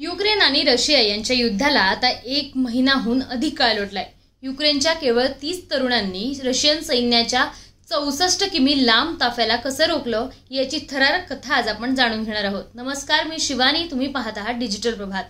Ukraine आणि Russia यांच्या युद्धाला आता एक महिनाहून अधिक काळ लोटलाय युक्रेनच्या केवळ तीस तरुणांनी रशियन सैन्याच्या चौसष्ट किमी लांब ताफ्याला कसं रोखलं याची थरारक कथा आज आपण जाणून घेणार आहोत नमस्कार मी शिवानी तुम्ही पाहत आहात डिजिटल प्रभात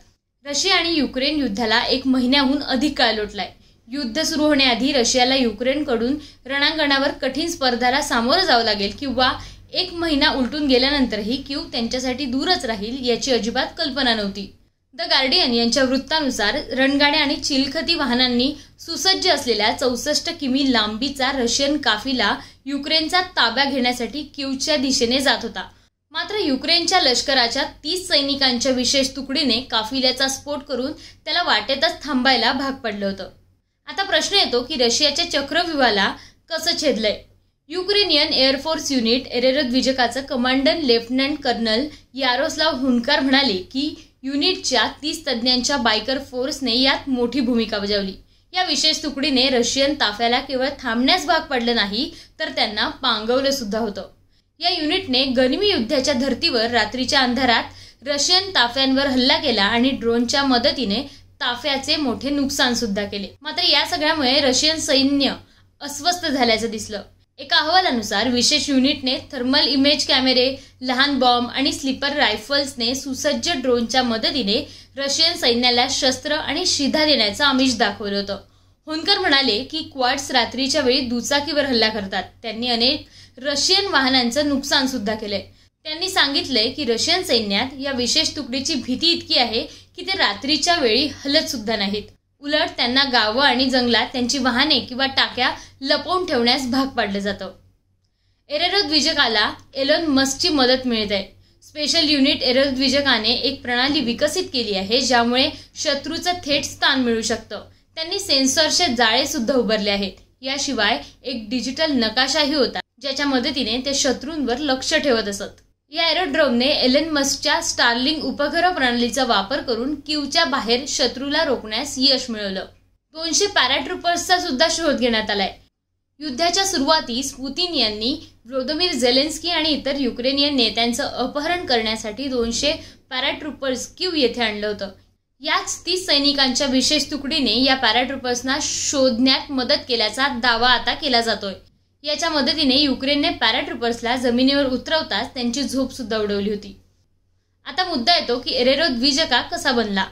रशिया आणि युक्रेन युद्धाला एक महिन्याहून अधिक काळ लोटलाय युद्ध सुरू होण्याआधी रशियाला युक्रेनकडून रणांगणावर कठीण स्पर्धाला सामोरं जावं लागेल किंवा एक महिना उलटून गेल्यानंतरही क्यू त्यांच्यासाठी दूरच राहील याची अजिबात कल्पना नव्हती द गार्डियन यांच्या वृत्तानुसार रणगाडे आणि चिलखती वाहनांनी सुसज्ज असलेल्या चौसष्ट किमी लांबीचा रशियन काफिला युक्रेनचा ताब्या घेण्यासाठी किवच्या दिशेने जात होता मात्र युक्रेनच्या लष्कराच्या तीस सैनिकांच्या विशेष तुकडीने काफिल्याचा स्फोट करून त्याला वाटेतच थांबायला भाग पडलं होतं आता प्रश्न येतो की रशियाच्या चक्रव्यूहाला कसं छेदलंय युक्रेनियन एअरफोर्स युनिट एरेरद्विजकाचं कमांडंट लेफ्टनंट कर्नल यारोस्लाव हुनकार म्हणाले की युनिटच्या तीस तज्ज्ञांच्या बायकर फोर्सने यात मोठी भूमिका बजावली या विशेष तुकडीने रशियन ताफ्याला केवळ थांबण्यास भाग पडलं नाही तर त्यांना पांगवलं सुद्धा होतं या युनिटने गनिमी युद्धाच्या धर्तीवर रात्रीच्या अंधारात रशियन ताफ्यांवर हल्ला केला आणि ड्रोनच्या मदतीने ताफ्याचे मोठे नुकसान सुद्धा केले मात्र या सगळ्यामुळे रशियन सैन्य अस्वस्थ झाल्याचं दिसलं एका अहवालानुसार विशेष युनिटने थर्मल इमेज कॅमेरे लहान बॉम्ब आणि स्लीपर रायफल्सने सुसज्ज ड्रोनच्या मदतीने रशियन सैन्याला शस्त्र आणि शिधा देण्याचं आमिष दाखवलं होतं होनकर म्हणाले की क्वाड्स रात्रीच्या वेळी दुचाकीवर हल्ला करतात त्यांनी अनेक रशियन वाहनांचं नुकसान सुद्धा केलंय त्यांनी सांगितलंय की रशियन सैन्यात या विशेष तुकडीची भीती इतकी आहे की ते रात्रीच्या वेळी हलत सुद्धा नाहीत उलट त्यांना गावं आणि जंगलात त्यांची वाहने किंवा टाक्या लपवून ठेवण्यास भाग पाडलं जातं एरेरोद्विजकाला एलोन मस्कची मदत मिळत आहे स्पेशल युनिट एरोद्विजकाने एक प्रणाली विकसित केली आहे ज्यामुळे शत्रूचं थेट स्थान मिळू शकतं त्यांनी सेन्सरचे जाळे सुद्धा उभारले आहेत याशिवाय एक डिजिटल नकाशाही होता ज्याच्या मदतीने ते शत्रूंवर लक्ष ठेवत असत या एरोड्रोमने एलन मस्कच्या स्टार्लिंग उपग्रह प्रणालीचा वापर करून क्यूच्या बाहेर शत्रूला रोखण्यास यश मिळवलं दोनशे पॅराट्रुपर्सचा सुद्धा शोध घेण्यात आलाय युद्धाच्या सुरुवातीस पुतीन यांनी व्लोदोमीर झेलेन्स्की आणि इतर युक्रेनियन नेत्यांचं अपहरण करण्यासाठी दोनशे पॅराट्रुपर्स क्यू येथे आणलं होतं याच तीस सैनिकांच्या विशेष तुकडीने या पॅराट्रुपर्सना शोधण्यात मदत केल्याचा दावा आता केला जातोय याच्या मदतीने युक्रेनने पॅराट्रुपर्सला जमिनीवर उतरवताच त्यांची झोप सुद्धा उडवली होती आता मुद्दा येतो की एरेरो द्विजका कसा बनला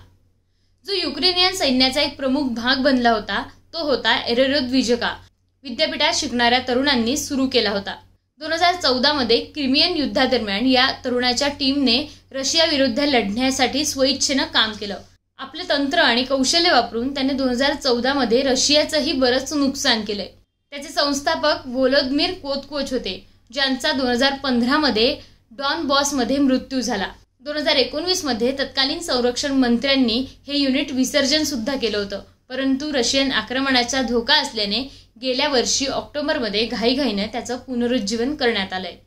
जो युक्रेनियन सैन्याचा एक प्रमुख भाग बनला होता तो होता एरेरो द्विजका विद्यापीठात शिकणाऱ्या तरुणांनी सुरू केला होता दोन हजार चौदा मध्ये क्रिमियन युद्धादरम्यान या तरुणाच्या टीमने रशियाविरुद्ध लढण्यासाठी स्वइच्छेनं काम केलं आपले तंत्र आणि कौशल्य वापरून त्याने दोन हजार चौदा मध्ये रशियाचंही बरंच नुकसान केलंय त्याचे संस्थापक वोलोदमीर कोतकोच होते ज्यांचा दोन हजार पंधरामध्ये डॉन बॉसमध्ये मृत्यू झाला दोन हजार एकोणवीसमध्ये तत्कालीन संरक्षण मंत्र्यांनी हे युनिट विसर्जनसुद्धा केलं होतं परंतु रशियन आक्रमणाचा धोका असल्याने गेल्या वर्षी ऑक्टोबरमध्ये घाईघाईनं त्याचं पुनरुज्जीवन करण्यात आलं